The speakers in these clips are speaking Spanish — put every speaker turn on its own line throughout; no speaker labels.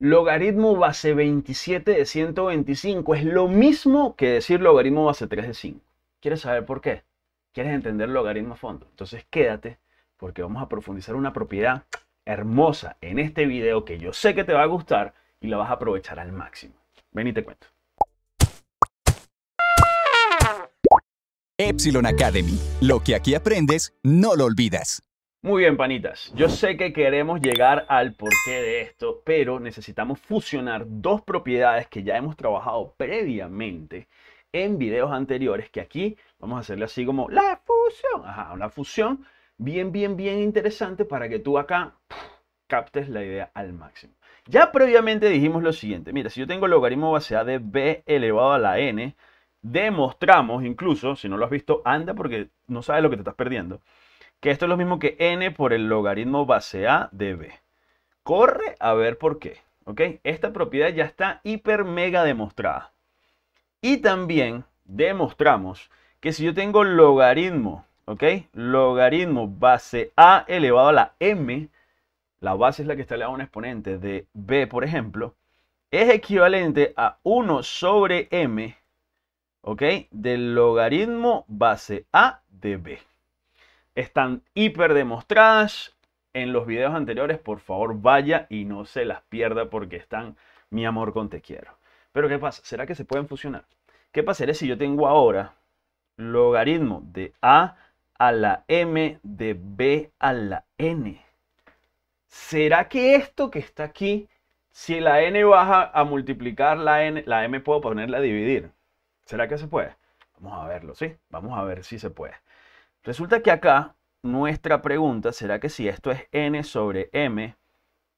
logaritmo base 27 de 125 es lo mismo que decir logaritmo base 3 de 5. ¿Quieres saber por qué? ¿Quieres entender logaritmo a fondo? Entonces quédate porque vamos a profundizar una propiedad hermosa en este video que yo sé que te va a gustar y la vas a aprovechar al máximo. Ven y te cuento. Epsilon Academy. Lo que aquí aprendes, no lo olvidas. Muy bien, panitas. Yo sé que queremos llegar al porqué de esto, pero necesitamos fusionar dos propiedades que ya hemos trabajado previamente en videos anteriores, que aquí vamos a hacerle así como la fusión. Ajá, una fusión bien, bien, bien interesante para que tú acá captes la idea al máximo. Ya previamente dijimos lo siguiente. Mira, si yo tengo logaritmo base A de B elevado a la N, demostramos incluso, si no lo has visto, anda porque no sabes lo que te estás perdiendo que esto es lo mismo que n por el logaritmo base a de b. Corre a ver por qué. ¿ok? Esta propiedad ya está hiper mega demostrada. Y también demostramos que si yo tengo logaritmo, ¿ok? Logaritmo base a elevado a la m, la base es la que está elevada a un exponente de b, por ejemplo, es equivalente a 1 sobre m, ¿ok? Del logaritmo base a de b están hiper demostradas en los videos anteriores. Por favor, vaya y no se las pierda porque están mi amor con te quiero. Pero ¿qué pasa? ¿Será que se pueden fusionar? ¿Qué pasaría si yo tengo ahora logaritmo de a a la m de b a la n? ¿Será que esto que está aquí, si la n baja a multiplicar la n, la m puedo ponerla a dividir? ¿Será que se puede? Vamos a verlo, ¿sí? Vamos a ver si se puede. Resulta que acá nuestra pregunta será que si esto es n sobre m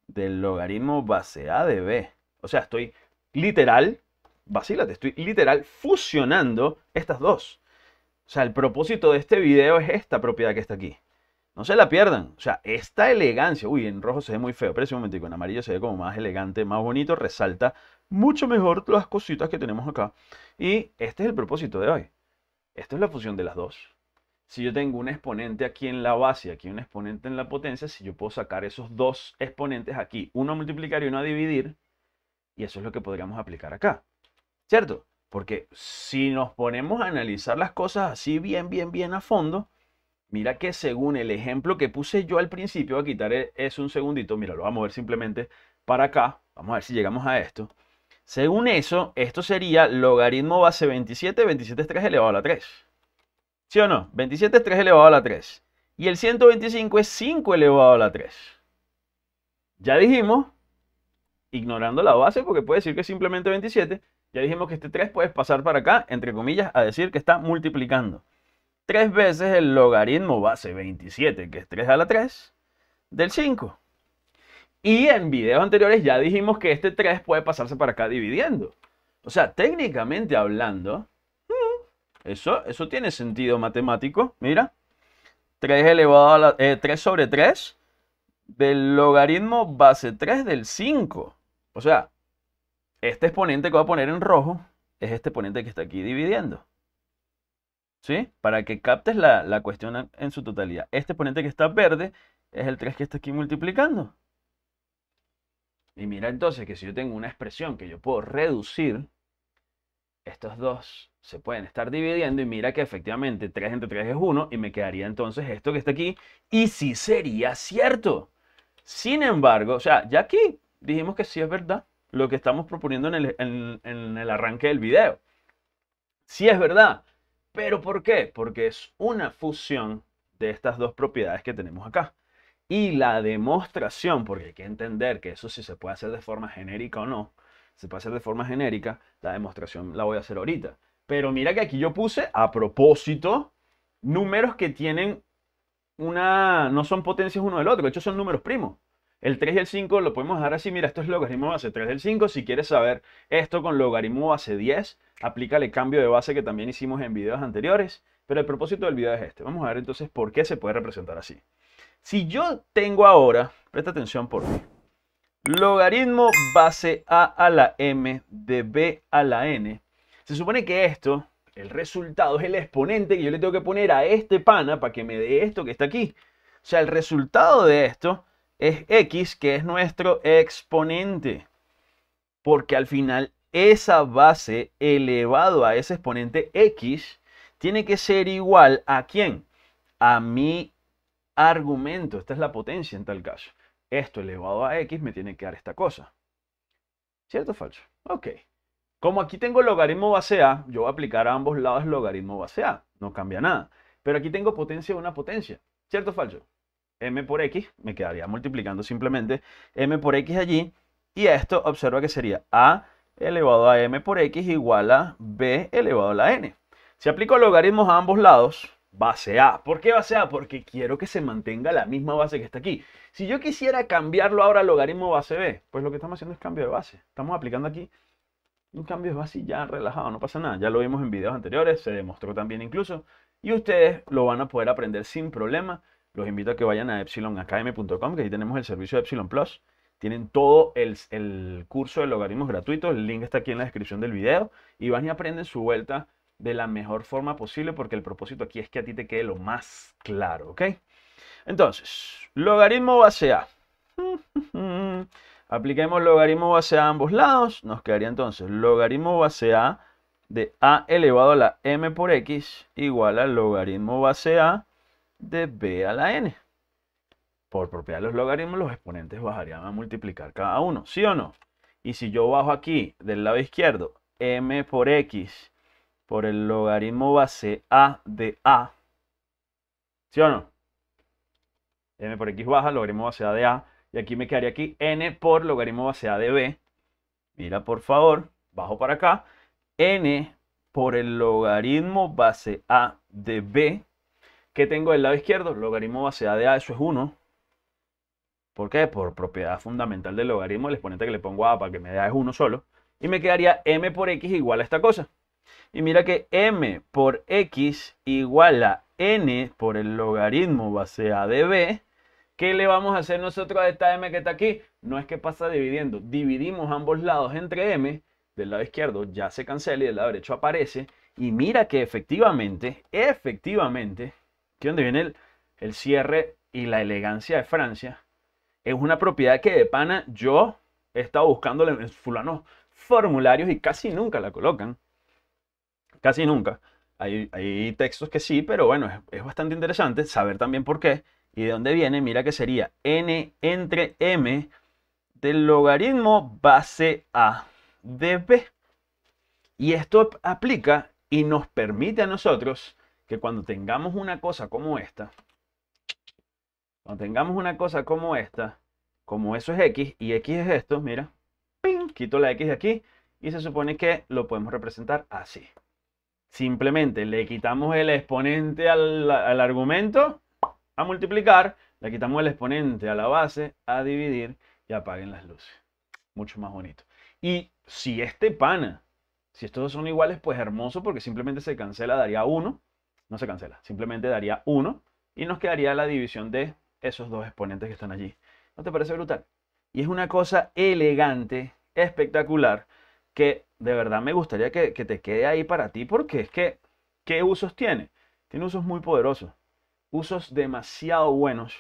del logaritmo base a de b, o sea, estoy literal, vacílate, estoy literal fusionando estas dos. O sea, el propósito de este video es esta propiedad que está aquí. No se la pierdan. O sea, esta elegancia. Uy, en rojo se ve muy feo, pero ese momentico, en amarillo se ve como más elegante, más bonito, resalta mucho mejor las cositas que tenemos acá. Y este es el propósito de hoy. Esto es la fusión de las dos. Si yo tengo un exponente aquí en la base y aquí un exponente en la potencia, si yo puedo sacar esos dos exponentes aquí, uno a multiplicar y uno a dividir, y eso es lo que podríamos aplicar acá. ¿Cierto? Porque si nos ponemos a analizar las cosas así bien, bien, bien a fondo, mira que según el ejemplo que puse yo al principio, voy a quitar e-, eso un segundito, mira, lo voy a mover simplemente para acá, vamos a ver si llegamos a esto. Según eso, esto sería logaritmo base 27, 27 es 3 elevado a la 3. ¿Sí o no? 27 es 3 elevado a la 3. Y el 125 es 5 elevado a la 3. Ya dijimos, ignorando la base, porque puede decir que es simplemente 27, ya dijimos que este 3 puedes pasar para acá, entre comillas, a decir que está multiplicando. 3 veces el logaritmo base 27, que es 3 a la 3, del 5. Y en videos anteriores ya dijimos que este 3 puede pasarse para acá dividiendo. O sea, técnicamente hablando, eso, tiene sentido matemático, mira. 3 elevado a 3 eh, sobre 3 del logaritmo base 3 del 5. O sea, este exponente que voy a poner en rojo es este exponente que está aquí dividiendo. ¿Sí? Para que captes la, la cuestión en su totalidad. Este exponente que está verde es el 3 que está aquí multiplicando. Y mira entonces que si yo tengo una expresión que yo puedo reducir estos dos se pueden estar dividiendo y mira que efectivamente 3 entre 3 es 1 y me quedaría entonces esto que está aquí y sí sería cierto. Sin embargo, o sea, ya aquí dijimos que sí es verdad lo que estamos proponiendo en el, en, el arranque del video. Sí es verdad, pero ¿por qué? Porque es una fusión de estas dos propiedades que tenemos acá. Y la demostración, porque hay que entender que eso sí se puede hacer de forma genérica o no, se puede hacer de forma genérica, la demostración la voy a hacer ahorita. Pero mira que aquí yo puse a propósito números que tienen una... no son potencias uno del otro, de hecho son números primos. El 3 y el 5 lo podemos dejar así, mira, esto es logaritmo base 3 del 5. Si quieres saber esto con logaritmo base 10, aplícale cambio de base que también hicimos en videos anteriores. Pero el propósito del video es este. Vamos a ver entonces por qué se puede representar así. Si yo tengo ahora, presta atención por mí. Logaritmo base a a la m de b a la n. Se supone que esto, el resultado es el exponente que yo le tengo que poner a este pana para que me dé esto que está aquí. O sea, el resultado de esto es x, que es nuestro exponente. Porque al final esa base elevado a ese exponente x tiene que ser igual a quién? A mi argumento. Esta es la potencia en tal caso esto elevado a x me tiene que dar esta cosa. ¿Cierto o falso? Ok. Como aquí tengo logaritmo base a, yo voy a aplicar a ambos lados logaritmo base a. No cambia nada. Pero aquí tengo potencia de una potencia. ¿Cierto o falso? m por x, me quedaría multiplicando simplemente m por x allí. Y esto observa que sería a elevado a m por x igual a b elevado a la n. Si aplico logaritmos a ambos lados, base A. ¿Por qué base A? Porque quiero que se mantenga la misma base que está aquí. Si yo quisiera cambiarlo ahora al logaritmo base B, pues lo que estamos haciendo es cambio de base. Estamos aplicando aquí un cambio de base ya relajado, no pasa nada. Ya lo vimos en videos anteriores, se demostró también incluso. Y ustedes lo van a poder aprender sin problema. Los invito a que vayan a epsilonacademy.com, que ahí tenemos el servicio de Epsilon Plus. Tienen todo el, el curso de logaritmos gratuitos. El link está aquí en la descripción del video. Y van y aprenden su vuelta de la mejor forma posible porque el propósito aquí es que a ti te quede lo más claro, ¿ok? Entonces, logaritmo base A. Apliquemos logaritmo base A a ambos lados. Nos quedaría entonces logaritmo base A de A elevado a la M por X igual al logaritmo base A de B a la N. Por propiedad de los logaritmos, los exponentes bajarían a multiplicar cada uno, ¿sí o no? Y si yo bajo aquí del lado izquierdo M por X por el logaritmo base A de A. ¿Sí o no? m por x baja, logaritmo base A de A. Y aquí me quedaría aquí n por logaritmo base A de B. Mira, por favor, bajo para acá. n por el logaritmo base A de B. ¿Qué tengo del lado izquierdo? Logaritmo base A de A, eso es 1. ¿Por qué? Por propiedad fundamental del logaritmo, el exponente que le pongo a para que me dé es 1 solo. Y me quedaría m por x igual a esta cosa. Y mira que m por x igual a n por el logaritmo base a de b. ¿Qué le vamos a hacer nosotros a esta m que está aquí? No es que pasa dividiendo. Dividimos ambos lados entre m. Del lado izquierdo ya se cancela y del lado derecho aparece. Y mira que efectivamente, efectivamente, que donde viene el, el cierre y la elegancia de Francia, es una propiedad que de pana yo he estado buscando en fulanos formularios y casi nunca la colocan casi nunca. Hay, textos que sí, pero bueno, es, es, bastante interesante saber también por qué y de dónde viene. Mira que sería n entre m del logaritmo base a de b. Y esto aplica y nos permite a nosotros que cuando tengamos una cosa como esta, cuando tengamos una cosa como esta, como eso es x y x es esto, mira, ping, quito la x de aquí y se supone que lo podemos representar así. Simplemente le quitamos el exponente al, argumento a multiplicar, le quitamos el exponente a la base a dividir y apaguen las luces. Mucho más bonito. Y si este pana, si estos dos son iguales, pues hermoso porque simplemente se cancela, daría 1. No se cancela, simplemente daría 1 y nos quedaría la división de esos dos exponentes que están allí. ¿No te parece brutal? Y es una cosa elegante, espectacular, que de verdad me gustaría que, te quede ahí para ti porque es que, ¿qué usos tiene? Tiene usos muy poderosos, usos demasiado buenos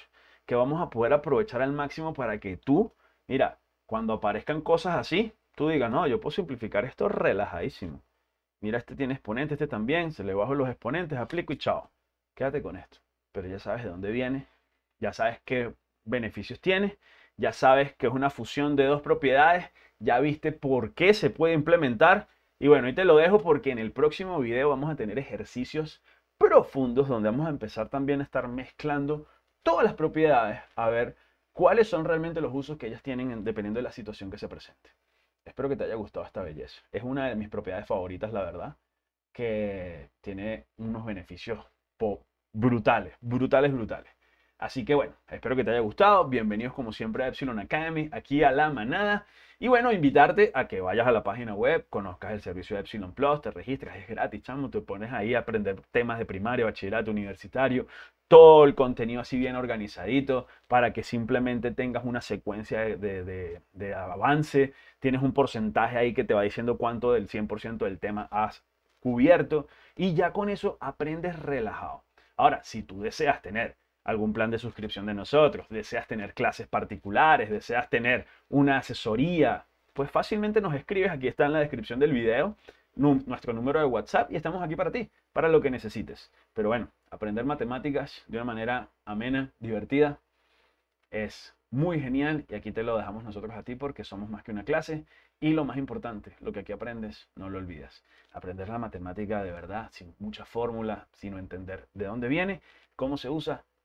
que vamos a poder aprovechar al máximo para que tú, mira, cuando aparezcan cosas así, tú digas, no, yo puedo simplificar esto relajadísimo. Mira, este tiene exponente, este también, se le bajo los exponentes, aplico y chao. Quédate con esto. Pero ya sabes de dónde viene, ya sabes qué beneficios tiene, ya sabes que es una fusión de dos propiedades, ya viste por qué se puede implementar. Y bueno, ahí te lo dejo porque en el próximo video vamos a tener ejercicios profundos donde vamos a empezar también a estar mezclando todas las propiedades a ver cuáles son realmente los usos que ellas tienen dependiendo de la situación que se presente. Espero que te haya gustado esta belleza. Es una de mis propiedades favoritas, la verdad, que tiene unos beneficios brutales, brutales, brutales. Así que bueno, espero que te haya gustado. Bienvenidos como siempre a Epsilon Academy, aquí a la manada. Y bueno, invitarte a que vayas a la página web, conozcas el servicio de Epsilon Plus, te registras, es gratis, chamo, te pones ahí a aprender temas de primaria, bachillerato, universitario, todo el contenido así bien organizadito para que simplemente tengas una secuencia de, de avance, tienes un porcentaje ahí que te va diciendo cuánto del 100% del tema has cubierto y ya con eso aprendes relajado. Ahora, si tú deseas tener algún plan de suscripción de nosotros, deseas tener clases particulares, deseas tener una asesoría, pues fácilmente nos escribes, aquí está en la descripción del video nuestro número de WhatsApp y estamos aquí para ti, para lo que necesites. Pero bueno, aprender matemáticas de una manera amena, divertida, es muy genial y aquí te lo dejamos nosotros a ti porque somos más que una clase y lo más importante, lo que aquí aprendes, no lo olvidas. Aprender la matemática de verdad, sin mucha fórmula, sino entender de dónde viene, cómo se usa